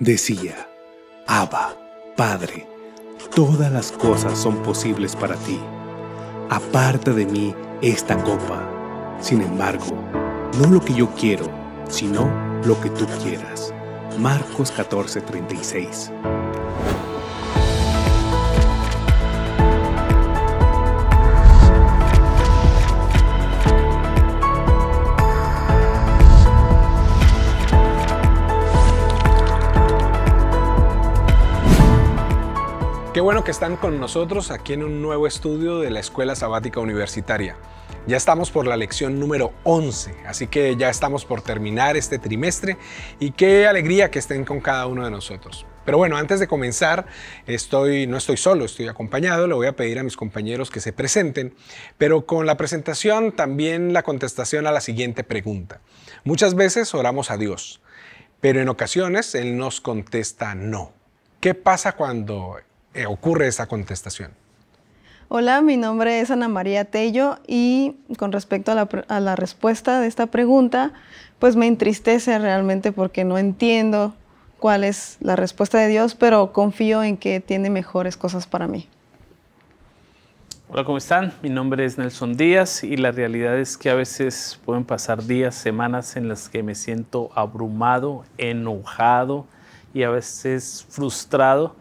Decía, Abba, Padre, todas las cosas son posibles para ti. Aparta de mí esta copa. Sin embargo, no lo que yo quiero, sino lo que tú quieras. Marcos 14:36 bueno que están con nosotros aquí en un nuevo estudio de la Escuela Sabática Universitaria. Ya estamos por la lección número 11, así que ya estamos por terminar este trimestre y qué alegría que estén con cada uno de nosotros. Pero bueno, antes de comenzar, estoy, no estoy solo, estoy acompañado, le voy a pedir a mis compañeros que se presenten, pero con la presentación también la contestación a la siguiente pregunta. Muchas veces oramos a Dios, pero en ocasiones Él nos contesta no. ¿Qué pasa cuando eh, ocurre esa contestación? Hola, mi nombre es Ana María Tello y con respecto a la, a la respuesta de esta pregunta, pues me entristece realmente porque no entiendo cuál es la respuesta de Dios, pero confío en que tiene mejores cosas para mí. Hola, ¿cómo están? Mi nombre es Nelson Díaz y la realidad es que a veces pueden pasar días, semanas en las que me siento abrumado, enojado y a veces frustrado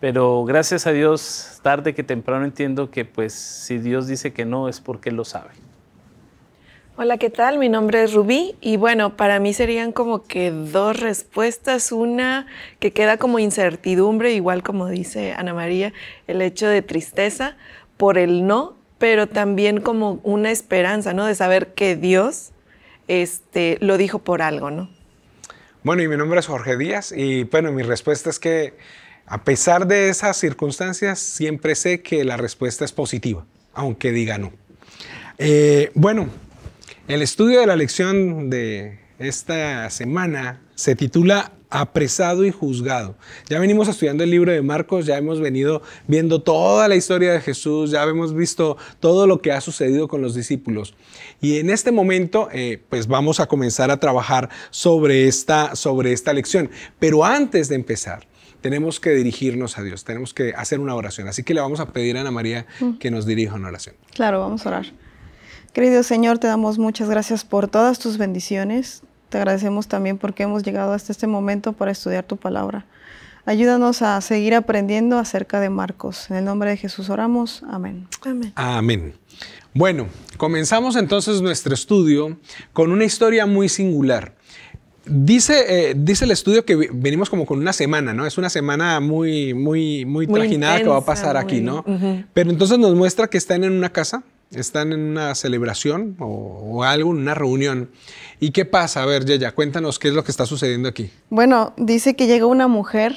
pero gracias a Dios, tarde que temprano entiendo que pues si Dios dice que no es porque lo sabe. Hola, ¿qué tal? Mi nombre es Rubí y bueno, para mí serían como que dos respuestas. Una que queda como incertidumbre, igual como dice Ana María, el hecho de tristeza por el no, pero también como una esperanza, ¿no? De saber que Dios este, lo dijo por algo, ¿no? Bueno, y mi nombre es Jorge Díaz y bueno, mi respuesta es que a pesar de esas circunstancias, siempre sé que la respuesta es positiva, aunque diga no. Eh, bueno, el estudio de la lección de esta semana se titula apresado y juzgado. Ya venimos estudiando el libro de Marcos, ya hemos venido viendo toda la historia de Jesús, ya hemos visto todo lo que ha sucedido con los discípulos. Y en este momento, eh, pues vamos a comenzar a trabajar sobre esta, sobre esta lección. Pero antes de empezar, tenemos que dirigirnos a Dios, tenemos que hacer una oración. Así que le vamos a pedir a Ana María mm. que nos dirija una oración. Claro, vamos a orar. Querido Señor, te damos muchas gracias por todas tus bendiciones. Te agradecemos también porque hemos llegado hasta este momento para estudiar tu palabra. Ayúdanos a seguir aprendiendo acerca de Marcos. En el nombre de Jesús oramos. Amén. Amén. Amén. Bueno, comenzamos entonces nuestro estudio con una historia muy singular. Dice, eh, dice el estudio que venimos como con una semana, ¿no? Es una semana muy, muy, muy, trajinada que va a pasar aquí, ¿no? Pero entonces nos muestra que están en una casa, están en una celebración o, algo, algo, una reunión. ¿Y qué pasa? A ver, Yaya, cuéntanos qué es lo que está sucediendo aquí. Bueno, dice que llega una mujer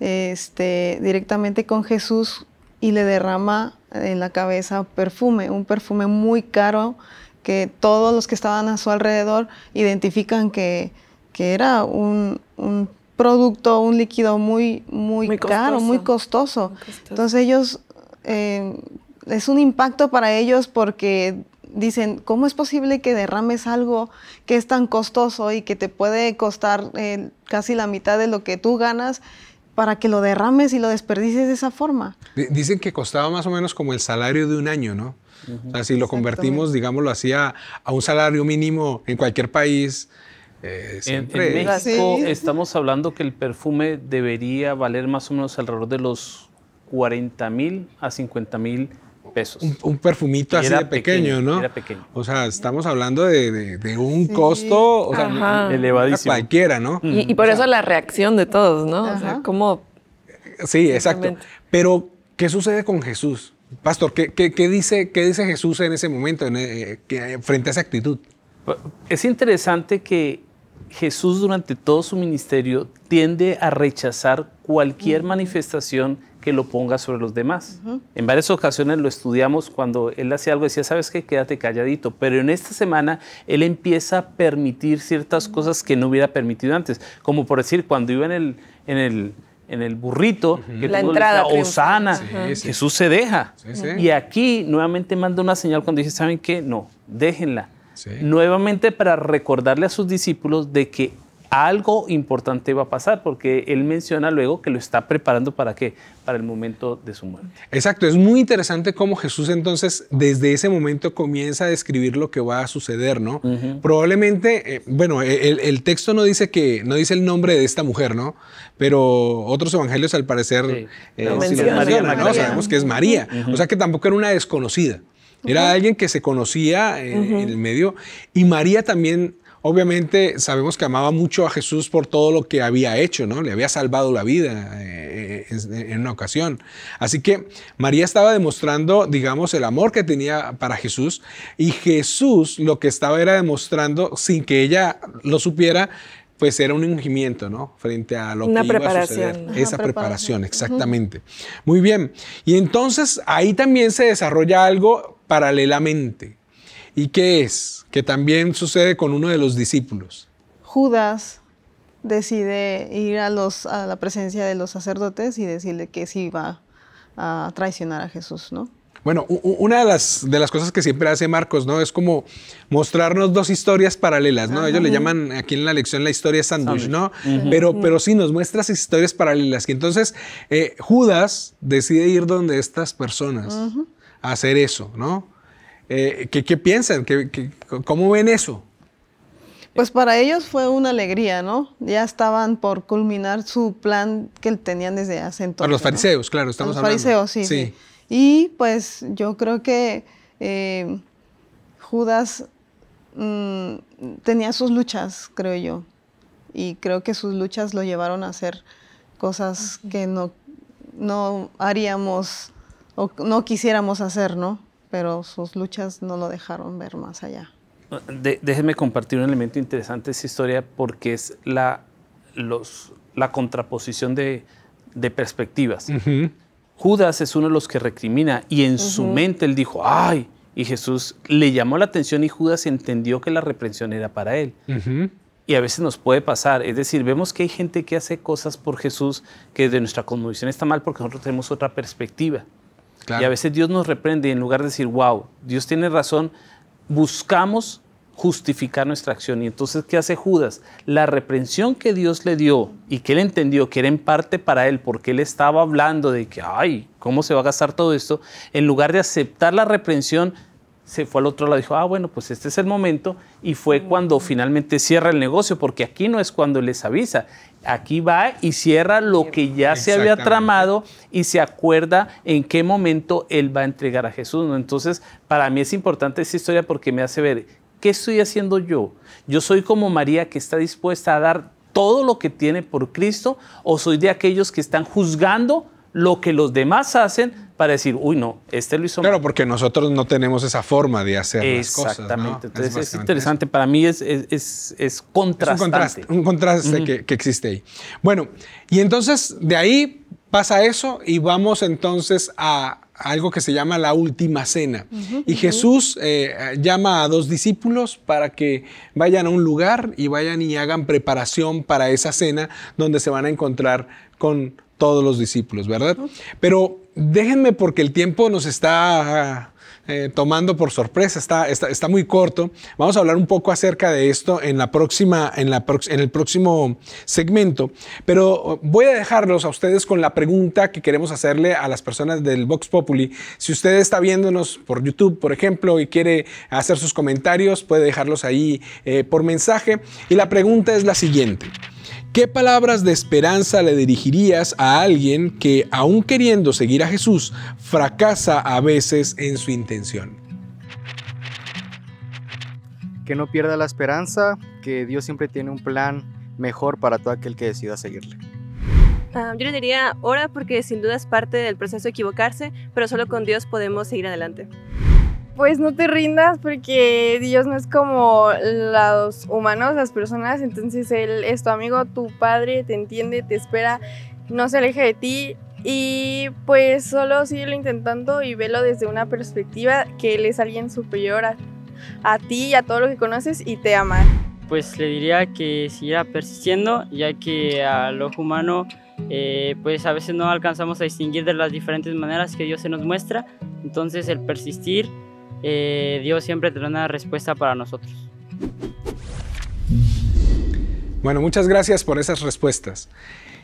este, directamente con Jesús y le derrama en la cabeza perfume, un perfume muy caro que todos los que estaban a su alrededor identifican que que era un, producto, un líquido muy, muy, caro, muy costoso. Entonces ellos, eh, es un impacto para ellos porque dicen, ¿cómo es posible que derrames algo que es tan costoso y que te puede costar eh, casi la mitad de lo que tú ganas? para que lo derrames y lo desperdices de esa forma. Dicen que costaba más o menos como el salario de un año, ¿no? si lo convertimos, digámoslo así, a, a, un salario mínimo en cualquier país, eh, en, México estamos hablando que el perfume debería valer más o menos alrededor de los 40 mil a 50 mil pesos. Un, perfumito así de pequeño, ¿no? O sea, estamos hablando de, un costo o sea, elevadísimo. Cualquiera, ¿no? Mm. Y, por eso la reacción de todos, ¿no? O sea, ¿cómo? Sí, exacto. Pero, ¿qué sucede con Jesús? Pastor, ¿qué, dice, qué dice Jesús en ese momento eh, frente a esa actitud? Es interesante que Jesús durante todo su ministerio tiende a rechazar cualquier manifestación que lo ponga sobre los demás. En varias ocasiones lo estudiamos cuando él hacía algo, decía, sabes qué, quédate calladito, pero en esta semana él empieza a permitir ciertas cosas que no hubiera permitido antes, como por decir, cuando iba en el, en en el burrito, que la Osana, Jesús se deja. y aquí nuevamente manda una señal cuando dice, ¿saben qué? No, déjenla nuevamente para recordarle a sus discípulos de que algo importante va a pasar, porque él menciona luego que lo está preparando para qué, para el momento de su muerte. Exacto, es muy interesante cómo Jesús entonces desde ese momento comienza a describir lo que va a suceder, ¿no? Probablemente, eh, bueno, e, el, texto no dice que, no dice el nombre de esta mujer, ¿no? Pero otros evangelios al parecer eh, no, Sabemos que es María, o sea que tampoco era una desconocida. Era alguien que se conocía eh, en, el medio. Y María también, obviamente, sabemos que amaba mucho a Jesús por todo lo que había hecho, ¿no? Le había salvado la vida en, eh, eh, en, una ocasión. Así que María estaba demostrando, digamos, el amor que tenía para Jesús. Y Jesús lo que estaba era demostrando, sin que ella lo supiera, pues era un ungimiento, ¿no? Frente a lo que iba a suceder. Esa preparación, exactamente. Muy bien. Y entonces ahí también se desarrolla algo paralelamente. ¿Y qué es? Que también sucede con uno de los discípulos. Judas decide ir a, los, a la presencia de los sacerdotes y decirle que sí va a traicionar a Jesús, ¿no? Bueno, una de las, cosas que siempre hace Marcos, ¿no? Es como mostrarnos dos historias paralelas, ¿no? Ellos le llaman aquí en la lección la historia sándwich, ¿no? Pero, pero sí nos muestra historias paralelas. Y entonces eh, Judas decide ir donde estas personas a hacer eso, ¿no? Eh, ¿qué, piensan? cómo ven eso? Pues para ellos fue una alegría, ¿no? Ya estaban por culminar su plan que tenían desde hace entonces. Para los fariseos, claro, estamos los hablando. Los fariseos, sí. sí. Y pues yo creo que eh, Judas mm, tenía sus luchas, creo yo. Y creo que sus luchas lo llevaron a hacer cosas que no, no haríamos o no quisiéramos hacer, ¿no? Pero sus luchas no lo dejaron ver más allá. Ah, déjenme déjeme compartir un elemento interesante de esa historia porque es la, la contraposición de, perspectivas. Judas es uno de los que recrimina y en su mente él dijo, ay, y Jesús le llamó la atención y Judas entendió que la reprensión era para él. Y a veces nos puede pasar, es decir, vemos que hay gente que hace cosas por Jesús que de nuestra convicción está mal porque nosotros tenemos otra perspectiva. Y a veces Dios nos reprende en lugar de decir, wow, Dios tiene razón, buscamos justificar nuestra acción. Y entonces, ¿qué hace Judas? La reprensión que Dios le dio y que él entendió que era en parte para él, porque él estaba hablando de que, ay, ¿cómo se va a gastar todo esto? En lugar de aceptar la reprensión, se fue al otro lado y dijo, ah, bueno, pues este es el momento. Y fue cuando finalmente cierra el negocio, porque aquí no es cuando les avisa. Aquí va y cierra lo que ya se había tramado y se acuerda en qué momento él va a entregar a Jesús. Entonces, para mí es importante esa historia porque me hace ver ¿qué estoy haciendo yo? ¿Yo soy como María que está dispuesta a dar todo lo que tiene por Cristo o soy de aquellos que están juzgando lo que los demás hacen para decir, uy, no, este lo hizo claro, Claro, porque nosotros no tenemos esa forma de hacer las cosas. Exactamente. Entonces es, interesante. Para mí es, es, es, un contraste, un contraste que, existe ahí. Bueno, y entonces de ahí pasa eso y vamos entonces a, algo que se llama la última cena. y Jesús eh, llama a dos discípulos para que vayan a un lugar y vayan y hagan preparación para esa cena donde se van a encontrar con todos los discípulos, ¿verdad? Pero déjenme porque el tiempo nos está eh, tomando por sorpresa, está, está, muy corto. Vamos a hablar un poco acerca de esto en, la próxima, en, la en el próximo segmento, pero oh, voy a dejarlos a ustedes con la pregunta que queremos hacerle a las personas del Vox Populi. Si usted está viéndonos por YouTube, por ejemplo, y quiere hacer sus comentarios, puede dejarlos ahí eh, por mensaje. Y la pregunta es la siguiente. ¿Qué palabras de esperanza le dirigirías a alguien que, aún queriendo seguir a Jesús, fracasa a veces en su intención? Que no pierda la esperanza, que Dios siempre tiene un plan mejor para todo aquel que decida seguirle. Ah, yo le diría ahora porque sin duda es parte del proceso equivocarse, pero solo con Dios podemos seguir adelante. Pues no te rindas porque Dios no es como los humanos, las personas, entonces Él es tu amigo, tu padre, te entiende, te espera, no se aleja de ti y pues solo lo intentando y velo desde una perspectiva que Él es alguien superior a, ti y a todo lo que conoces y te ama. Pues le diría que siga persistiendo ya que al ojo humano eh, pues a veces no alcanzamos a distinguir de las diferentes maneras que Dios se nos muestra, entonces el persistir eh, Dios siempre tendrá una respuesta para nosotros. Bueno, muchas gracias por esas respuestas.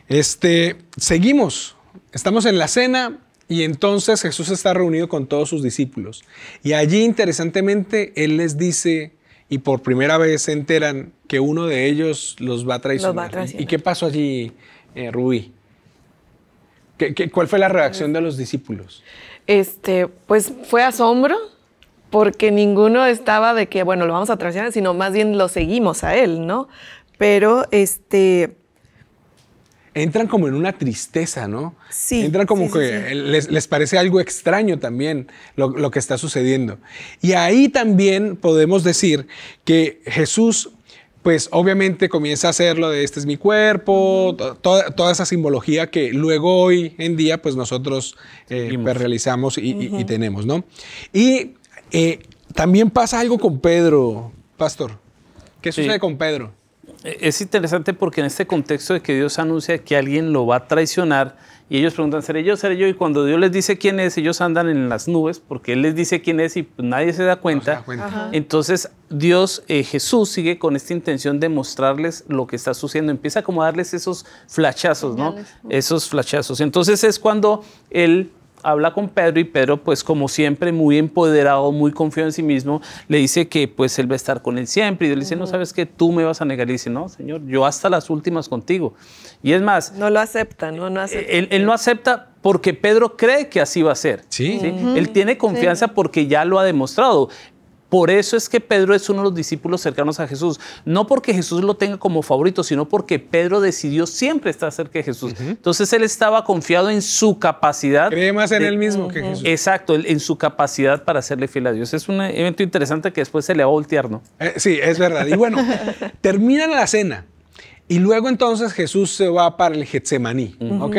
Este, seguimos. Estamos en la cena y entonces Jesús está reunido con todos sus discípulos. Y allí, interesantemente, Él les dice, y por primera vez se enteran que uno de ellos los va a traicionar. ¿Y qué pasó allí, eh, ¿Qué, cuál fue la reacción de los discípulos? Este, pues fue asombro porque ninguno estaba de que, bueno, lo vamos a traicionar, sino más bien lo seguimos a él, ¿no? Pero este... Entran como en una tristeza, ¿no? Sí. Entran como que Les, parece algo extraño también lo, que está sucediendo. Y ahí también podemos decir que Jesús pues obviamente comienza a hacer lo de este es mi cuerpo, toda, toda, esa simbología que luego hoy en día pues nosotros eh, pues, realizamos y, y, tenemos, ¿no? Y eh, también pasa algo con Pedro, Pastor. ¿Qué sucede con Pedro? Eh, es interesante porque en este contexto de que Dios anuncia que alguien lo va a traicionar y ellos preguntan, ¿seré yo? ¿Seré yo? Y cuando Dios les dice quién es, ellos andan en las nubes porque Él les dice quién es y pues, nadie se da cuenta. Entonces Dios, eh, Jesús sigue con esta intención de mostrarles lo que está sucediendo. Empieza como a darles esos flachazos, ¿no? Esos flachazos. Entonces es cuando Él habla con Pedro y Pedro, pues como siempre, muy empoderado, muy confiado en sí mismo, le dice que pues él va a estar con él siempre. Y él dice, no sabes que tú me vas a negar. Y dice, no, señor, yo hasta las últimas contigo. Y es más... No lo acepta, ¿no? no acepta. Él, no acepta porque Pedro cree que así va a ser. Sí. Él tiene confianza porque ya lo ha demostrado. Por eso es que Pedro es uno de los discípulos cercanos a Jesús. No porque Jesús lo tenga como favorito, sino porque Pedro decidió siempre estar cerca de Jesús. Entonces él estaba confiado en su capacidad. Cree más en él mismo que Jesús. Exacto, en su capacidad para hacerle fiel a Dios. Es un evento interesante que después se le va a voltear, ¿no? Eh, sí, es verdad. Y bueno, terminan la cena. Y luego entonces Jesús se va para el Getsemaní, ¿ok?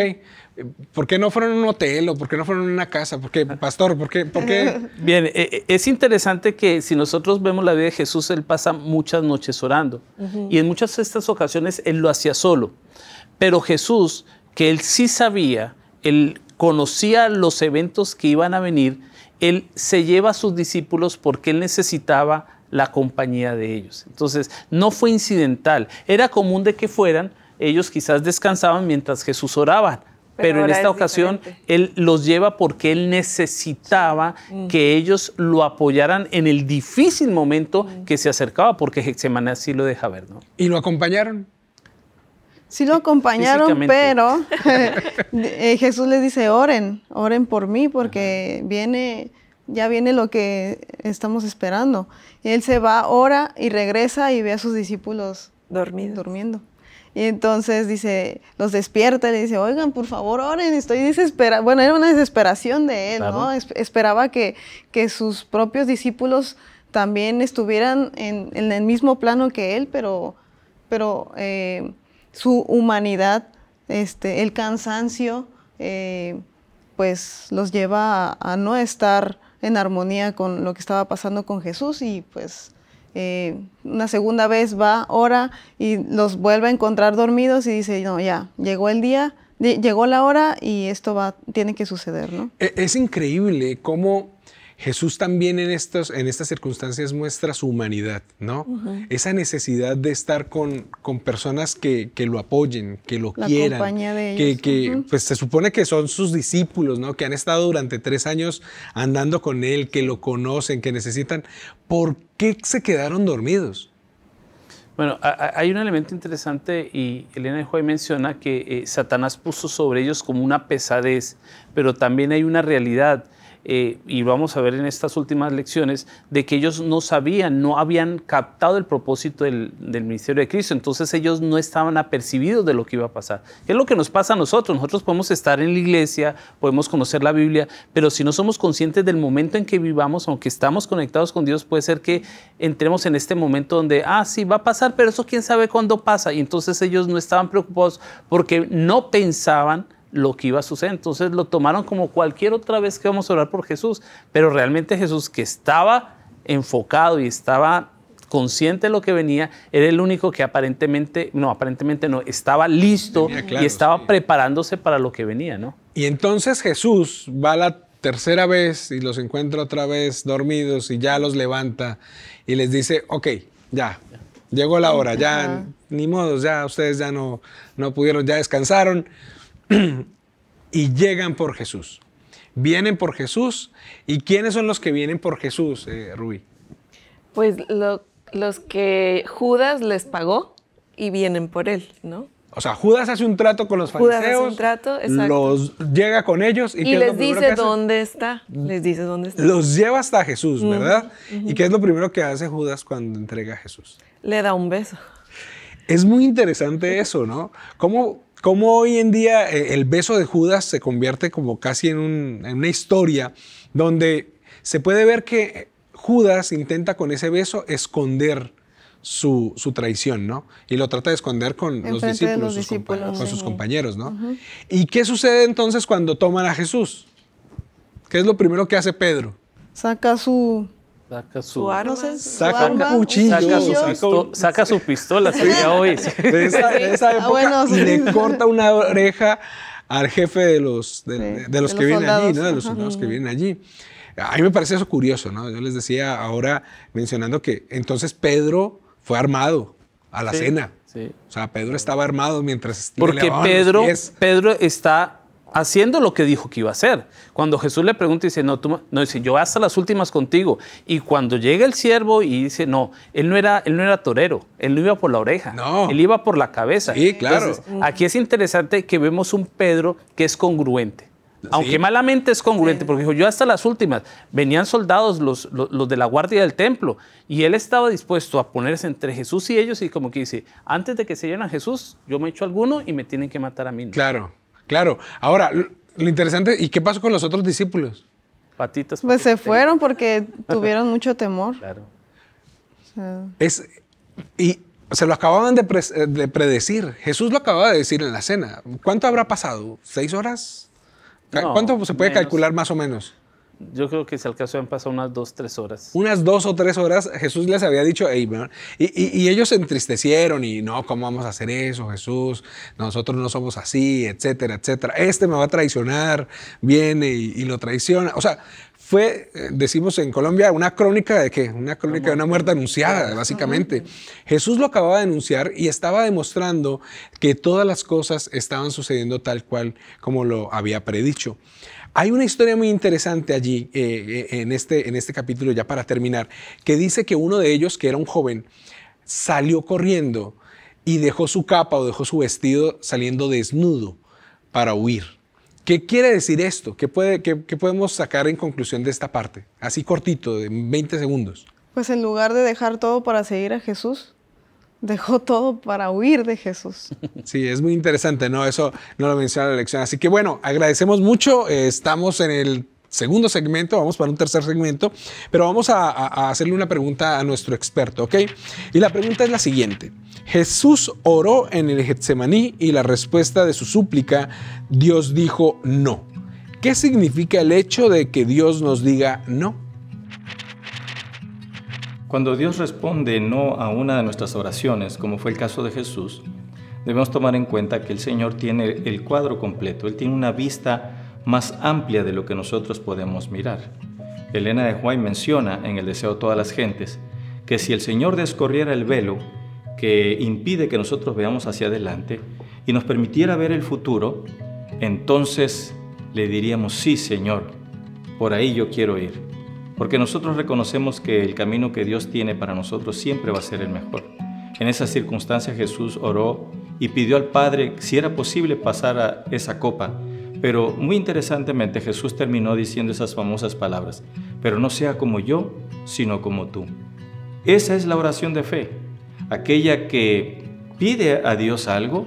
¿Por qué no fueron a un hotel o por qué no fueron a una casa? ¿Por qué, pastor? ¿Por qué? Bien, e, e, es interesante que si nosotros vemos la vida de Jesús, él pasa muchas noches orando. Y en muchas de estas ocasiones él lo hacía solo. Pero Jesús, que él sí sabía, él conocía los eventos que iban a venir, él se lleva a sus discípulos porque él necesitaba la compañía de ellos. Entonces, no fue incidental. Era común de que fueran, ellos quizás descansaban mientras Jesús oraba pero, en esta ocasión él los lleva porque él necesitaba mm. que ellos lo apoyaran en el difícil momento mm. que se acercaba, porque semana sí lo deja ver, ¿no? ¿Y lo acompañaron? Sí lo acompañaron, pero eh, eh, Jesús les dice, oren, oren por mí, porque viene, ya viene lo que estamos esperando. él se va, ora y regresa y ve a sus discípulos durmiendo. Y entonces dice, los despierta y le dice, oigan, por favor, oren, estoy desesperada. Bueno, era una desesperación de él, ¿no? esperaba que, sus propios discípulos también estuvieran en, el mismo plano que él, pero, pero eh, su humanidad, este, el cansancio, eh, pues los lleva a, no estar en armonía con lo que estaba pasando con Jesús y pues eh, una segunda vez va, hora y los vuelve a encontrar dormidos y dice, no, ya, llegó el día, llegó la hora y esto va, tiene que suceder, ¿no? E, es increíble cómo Jesús también en, estos, en estas circunstancias muestra su humanidad, ¿no? Esa necesidad de estar con, con personas que, lo apoyen, que lo La quieran, compañía de que, pues, se supone que son sus discípulos, ¿no? Que han estado durante tres años andando con él, que lo conocen, que necesitan. ¿Por qué se quedaron dormidos? Bueno, hay un elemento interesante y Elena de Joy menciona que eh, Satanás puso sobre ellos como una pesadez, pero también hay una realidad eh, y vamos a ver en estas últimas lecciones, de que ellos no sabían, no habían captado el propósito del, del ministerio de Cristo, entonces ellos no estaban apercibidos de lo que iba a pasar. Es lo que nos pasa a nosotros, nosotros podemos estar en la iglesia, podemos conocer la Biblia, pero si no somos conscientes del momento en que vivamos, aunque estamos conectados con Dios, puede ser que entremos en este momento donde, ah, sí, va a pasar, pero eso quién sabe cuándo pasa, y entonces ellos no estaban preocupados porque no pensaban, lo que iba a suceder. Entonces lo tomaron como cualquier otra vez que vamos a orar por Jesús, pero realmente Jesús que estaba enfocado y estaba consciente de lo que venía, era el único que aparentemente, no, aparentemente no, estaba listo y estaba preparándose para lo que venía, ¿no? Y entonces Jesús va la tercera vez y los encuentra otra vez dormidos y ya los levanta y les dice, ok, ya, llegó la hora, ya, ni modos, ya ustedes ya no, no pudieron, ya descansaron y llegan por Jesús. Vienen por Jesús. ¿Y quiénes son los que vienen por Jesús, eh, Rubí? Pues los que Judas les pagó y vienen por él, ¿no? O sea, Judas hace un trato con los Judas Hace un trato, exacto. Los llega con ellos y, les dice dónde está. Les dice dónde está. Los lleva hasta Jesús, ¿verdad? ¿Y qué es lo primero que hace Judas cuando entrega a Jesús? Le da un beso. Es muy interesante eso, ¿no? ¿Cómo cómo hoy en día eh, el beso de Judas se convierte como casi en, una historia donde se puede ver que eh, Judas intenta con ese beso esconder su, traición, ¿no? Y lo trata de esconder con los discípulos, con sus compañeros, ¿no? ¿Y qué sucede entonces cuando toman a Jesús? ¿Qué es lo primero que hace Pedro? Saca su Saca su, saca un cuchillo, saca su, pistola, hoy. esa, época, y le corta una oreja al jefe de los, de, los que vienen allí, ¿no? De los soldados que vienen allí. A mí me parece eso curioso, ¿no? Yo les decía ahora mencionando que entonces Pedro fue armado a la cena. O sea, Pedro estaba armado mientras... Porque Pedro, Pedro está haciendo lo que dijo que iba a hacer. Cuando Jesús le pregunta y dice, no, tú, no dice, yo hasta las últimas contigo. Y cuando llega el siervo y dice, no, él no era, él no era torero, él no iba por la oreja, él iba por la cabeza. Sí, claro. aquí es interesante que vemos un Pedro que es congruente. Aunque malamente es congruente, porque dijo, yo hasta las últimas, venían soldados los, de la guardia del templo, y él estaba dispuesto a ponerse entre Jesús y ellos, y como que dice, antes de que se lleven a Jesús, yo me echo alguno y me tienen que matar a mí. Claro. Claro. Ahora, lo interesante, ¿y qué pasó con los otros discípulos? Patitos. Pues se fueron porque tuvieron mucho temor. Claro. y se lo acababan eh, de, predecir. Jesús lo acababa de decir en la cena. ¿Cuánto habrá pasado? ¿Seis horas? ¿Cuánto se puede calcular más o menos? Yo creo que si al caso han pasado unas dos, tres horas. Unas dos o tres horas, Jesús les había dicho, y, ellos se entristecieron y no, ¿cómo vamos a hacer eso, Jesús? Nosotros no somos así, etcétera, etcétera. Este me va a traicionar, viene y, y lo traiciona. O sea, fue, eh, decimos en Colombia, una crónica de qué? Una crónica de una muerte anunciada, básicamente. Jesús lo acababa de anunciar y estaba demostrando que todas las cosas estaban sucediendo tal cual como lo había predicho. Hay una historia muy interesante allí, eh, eh, en, este, en este capítulo, ya para terminar, que dice que uno de ellos, que era un joven, salió corriendo y dejó su capa o dejó su vestido saliendo desnudo para huir. ¿Qué quiere decir esto? ¿Qué, puede, qué podemos sacar en conclusión de esta parte? Así cortito, de 20 segundos. Pues en lugar de dejar todo para seguir a Jesús, dejó todo para huir de Jesús. Sí, es muy interesante, ¿no? Eso no lo menciona la lección. Así que bueno, agradecemos mucho. Eh, estamos en el segundo segmento, vamos para un tercer segmento, pero vamos a, a, hacerle una pregunta a nuestro experto, ¿ok? Y la pregunta es la siguiente. Jesús oró en el Getsemaní y la respuesta de su súplica, Dios dijo no. ¿Qué significa el hecho de que Dios nos diga no? Cuando Dios responde no a una de nuestras oraciones, como fue el caso de Jesús, debemos tomar en cuenta que el Señor tiene el cuadro completo, Él tiene una vista más amplia de lo que nosotros podemos mirar. Elena de Huay menciona en El Deseo de todas las gentes que si el Señor descorriera el velo que impide que nosotros veamos hacia adelante y nos permitiera ver el futuro, entonces le diríamos, sí Señor, por ahí yo quiero ir porque nosotros reconocemos que el camino que Dios tiene para nosotros siempre va a ser el mejor. En esa circunstancia Jesús oró y pidió al Padre si era posible pasar a esa copa, pero muy interesantemente Jesús terminó diciendo esas famosas palabras, pero no sea como yo, sino como tú. Esa es la oración de fe, aquella que pide a Dios algo,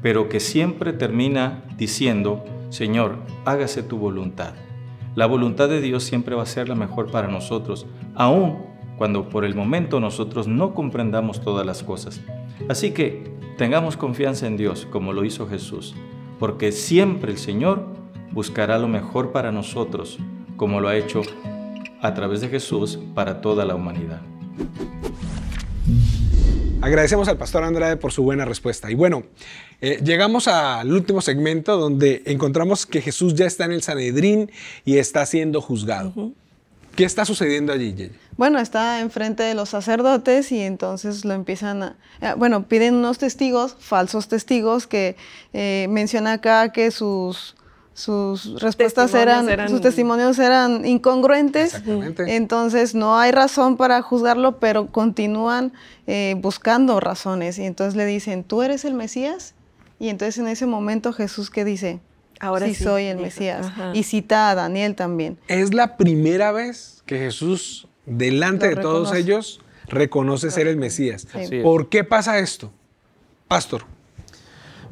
pero que siempre termina diciendo, Señor, hágase tu voluntad. La voluntad de Dios siempre va a ser la mejor para nosotros, aun cuando por el momento nosotros no comprendamos todas las cosas. Así que tengamos confianza en Dios como lo hizo Jesús, porque siempre el Señor buscará lo mejor para nosotros, como lo ha hecho a través de Jesús para toda la humanidad. Agradecemos al pastor Andrade por su buena respuesta. Y bueno, eh, llegamos al último segmento donde encontramos que Jesús ya está en el Sanedrín y está siendo juzgado. ¿Qué está sucediendo allí, Bueno, está enfrente de los sacerdotes y entonces lo empiezan a... Eh, bueno, piden unos testigos, falsos testigos, que eh, menciona acá que sus sus respuestas eran, sus testimonios eran incongruentes. Entonces no hay razón para juzgarlo, pero continúan eh, buscando razones. Y entonces le dicen, tú eres el Mesías. Y entonces en ese momento Jesús ¿qué dice, ahora sí, soy el Mesías. Y cita a Daniel también. Es la primera vez que Jesús, delante de todos ellos, reconoce ser el Mesías. ¿Por qué pasa esto? Pastor.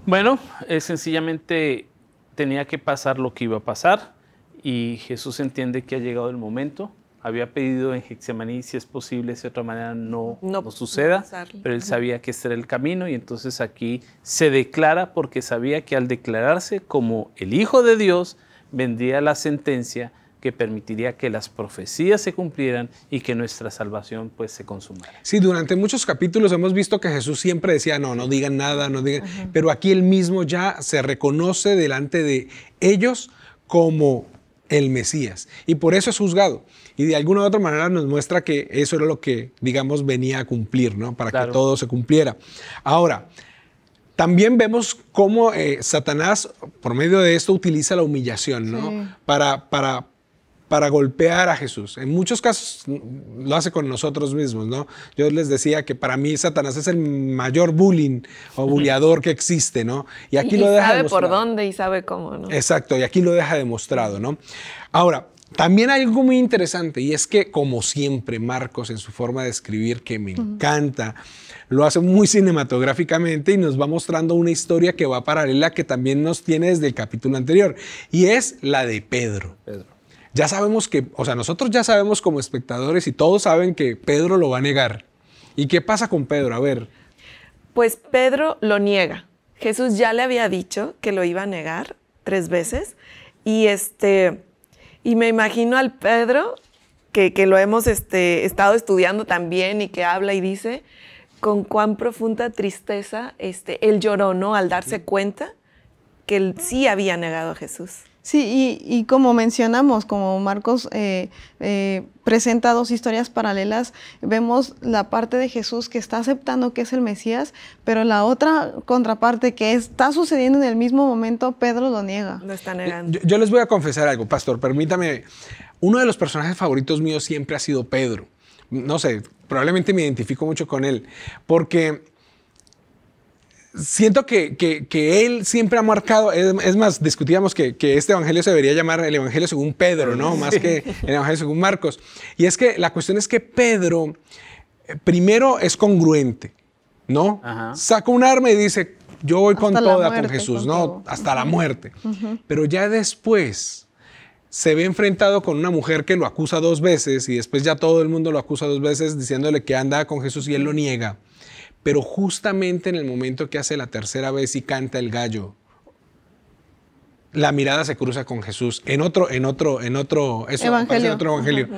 Bueno, es sencillamente tenía que pasar lo que iba a pasar y Jesús entiende que ha llegado el momento. Había pedido en Getsemaní si es posible, de otra manera no, no, suceda, pero él sabía que este era el camino y entonces aquí se declara porque sabía que al declararse como el Hijo de Dios, vendría la sentencia que permitiría que las profecías se cumplieran y que nuestra salvación pues se consumara. Sí, durante muchos capítulos hemos visto que Jesús siempre decía, no, no digan nada, no digan, pero aquí él mismo ya se reconoce delante de ellos como el Mesías. Y por eso es juzgado. Y de alguna u otra manera nos muestra que eso era lo que, digamos, venía a cumplir, ¿no? Para que todo se cumpliera. Ahora, también vemos cómo eh, Satanás, por medio de esto, utiliza la humillación, ¿no? Para, para, para golpear a Jesús. En muchos casos lo hace con nosotros mismos, ¿no? Yo les decía que para mí Satanás es el mayor bullying o bulleador que existe, ¿no? Y aquí lo deja sabe por dónde y sabe cómo, ¿no? Exacto, y aquí lo deja demostrado, ¿no? Ahora, también hay algo muy interesante y es que, como siempre, Marcos, en su forma de escribir, que me encanta, lo hace muy cinematográficamente y nos va mostrando una historia que va paralela, que también nos tiene desde el capítulo anterior, y es la de Pedro. Pedro ya sabemos que, o sea, nosotros ya sabemos como espectadores y todos saben que Pedro lo va a negar. ¿Y qué pasa con Pedro? A ver. Pues Pedro lo niega. Jesús ya le había dicho que lo iba a negar tres veces y este y me imagino al Pedro que, que lo hemos este, estado estudiando también y que habla y dice con cuán profunda tristeza este él lloró no al darse cuenta que él sí había negado a Jesús. Sí, y, como mencionamos, como Marcos eh, eh, presenta dos historias paralelas, vemos la parte de Jesús que está aceptando que es el Mesías, pero la otra contraparte que está sucediendo en el mismo momento, Pedro lo niega. Lo está negando. Yo, yo les voy a confesar algo, pastor, permítame. Uno de los personajes favoritos míos siempre ha sido Pedro. No sé, probablemente me identifico mucho con él, porque siento que, él siempre ha marcado, es, más, discutíamos que, este evangelio se debería llamar el evangelio según Pedro, ¿no? Más que el evangelio según Marcos. Y es que la cuestión es que Pedro, eh, primero, es congruente, ¿no? Saca un arma y dice, yo voy con toda con Jesús, ¿no? Hasta la muerte. Pero ya después se ve enfrentado con una mujer que lo acusa dos veces y después ya todo el mundo lo acusa dos veces diciéndole que anda con Jesús y él lo niega pero justamente en el momento que hace la tercera vez y canta el gallo, la mirada se cruza con Jesús en otro, en otro, en otro, evangelio. otro evangelio.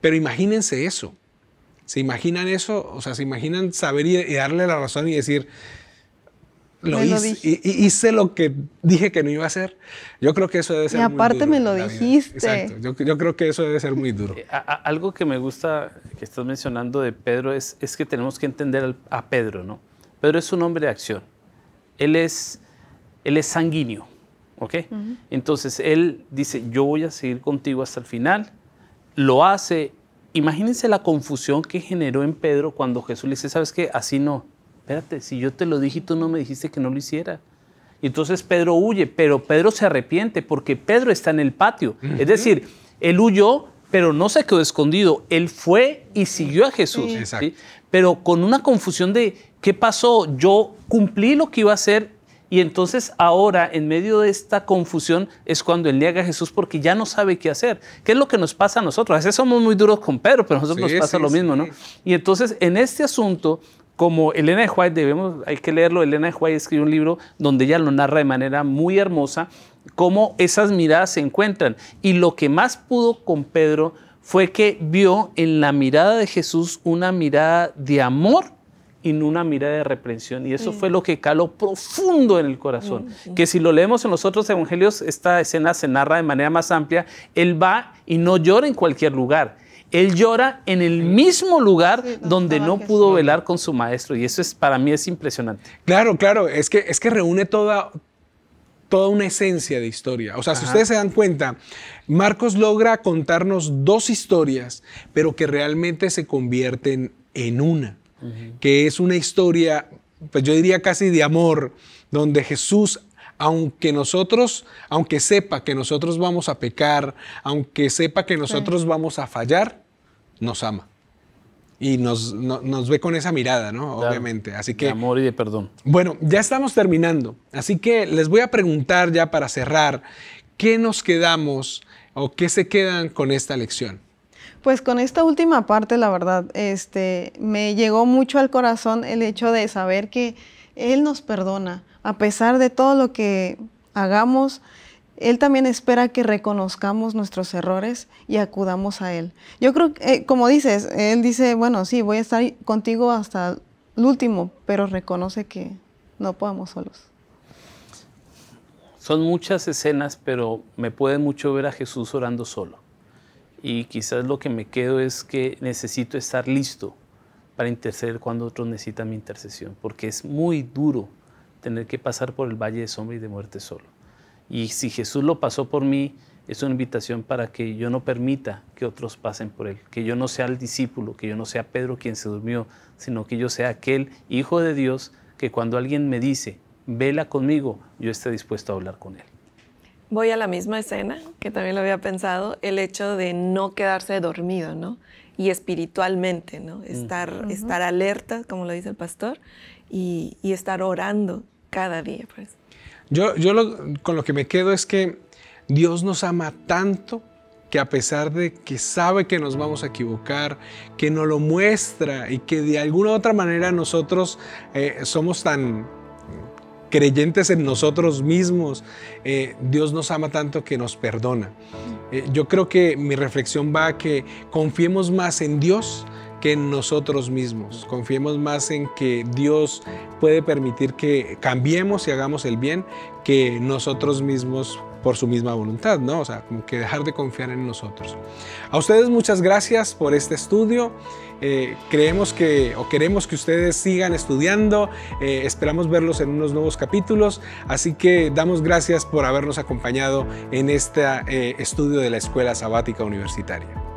Pero imagínense eso. ¿Se imaginan eso? O sea, ¿se imaginan saber y darle la razón y decir, lo, hice, lo hice lo que dije que no iba a hacer. Yo creo que eso debe ser y aparte me lo dijiste. Exacto. Yo, creo que eso debe ser muy duro. Eh, algo que me gusta que estás mencionando de Pedro es, es que tenemos que entender a Pedro, ¿no? Pedro es un hombre de acción. Él es, él es sanguíneo, ¿ok? Entonces él dice, yo voy a seguir contigo hasta el final. Lo hace. Imagínense la confusión que generó en Pedro cuando Jesús le dice, ¿sabes qué? Así no espérate, si yo te lo dije tú no me dijiste que no lo hiciera. Y entonces Pedro huye, pero Pedro se arrepiente porque Pedro está en el patio. Es decir, él huyó, pero no se quedó escondido. Él fue y siguió a Jesús. Pero con una confusión de qué pasó, yo cumplí lo que iba a hacer y entonces ahora, en medio de esta confusión, es cuando él niega a Jesús porque ya no sabe qué hacer. ¿Qué es lo que nos pasa a nosotros? A veces somos muy duros con Pedro, pero a nosotros nos pasa lo mismo, ¿no? Y entonces, en este asunto, como Elena de White, debemos, hay que leerlo, Elena de White escribió un libro donde ella lo narra de manera muy hermosa, cómo esas miradas se encuentran. Y lo que más pudo con Pedro fue que vio en la mirada de Jesús una mirada de amor y no una mirada de reprensión. Y eso fue lo que caló profundo en el corazón. Mm, que si lo leemos en los otros evangelios, esta escena se narra de manera más amplia. Él va y no llora en cualquier lugar él llora en el mismo lugar donde no pudo velar con su maestro. Y eso es para mí es impresionante. Claro, claro, es que, es que reúne toda, toda una esencia de historia. O sea, si ustedes se dan cuenta, Marcos logra contarnos dos historias, pero que realmente se convierten en una, que es una historia, pues yo diría casi de amor, donde Jesús aunque nosotros, aunque sepa que nosotros vamos a pecar, aunque sepa que nosotros vamos a fallar, nos ama. Y nos, ve con esa mirada, ¿no? Obviamente. Así que. De amor y de perdón. Bueno, ya estamos terminando. Así que les voy a preguntar ya para cerrar, ¿qué nos quedamos o qué se quedan con esta lección? Pues con esta última parte, la verdad, este, me llegó mucho al corazón el hecho de saber que Él nos perdona, a pesar de todo lo que hagamos, Él también espera que reconozcamos nuestros errores y acudamos a Él. Yo creo que, eh, como dices, Él dice, bueno, sí, voy a estar contigo hasta el último, pero reconoce que no podemos solos. Son muchas escenas, pero me puede mucho ver a Jesús orando solo. Y quizás lo que me quedo es que necesito estar listo para interceder cuando otros necesitan mi intercesión, porque es muy duro tener que pasar por el valle de sombra y de muerte solo. Y si Jesús lo pasó por mí, es una invitación para que yo no permita que otros pasen por él, que yo no sea el discípulo, que yo no sea Pedro quien se durmió, sino que yo sea aquel hijo de Dios que cuando alguien me dice, vela conmigo, yo esté dispuesto a hablar con él. Voy a la misma escena, que también lo había pensado, el hecho de no quedarse dormido, ¿no? Y espiritualmente, ¿no? Estar, estar alerta, como lo dice el pastor, y, estar orando cada día. Pues. Yo, con lo que me quedo es que Dios nos ama tanto que a pesar de que sabe que nos vamos a equivocar, que nos lo muestra y que de alguna u otra manera nosotros eh, somos tan creyentes en nosotros mismos, eh, Dios nos ama tanto que nos perdona. Eh, yo creo que mi reflexión va a que confiemos más en Dios que nosotros mismos. Confiemos más en que Dios puede permitir que cambiemos y hagamos el bien que nosotros mismos por su misma voluntad, ¿no? O sea, como que dejar de confiar en nosotros. A ustedes muchas gracias por este estudio. Eh, creemos que o queremos que ustedes sigan estudiando. Eh, esperamos verlos en unos nuevos capítulos. Así que damos gracias por habernos acompañado en este eh, estudio de la Escuela Sabática Universitaria.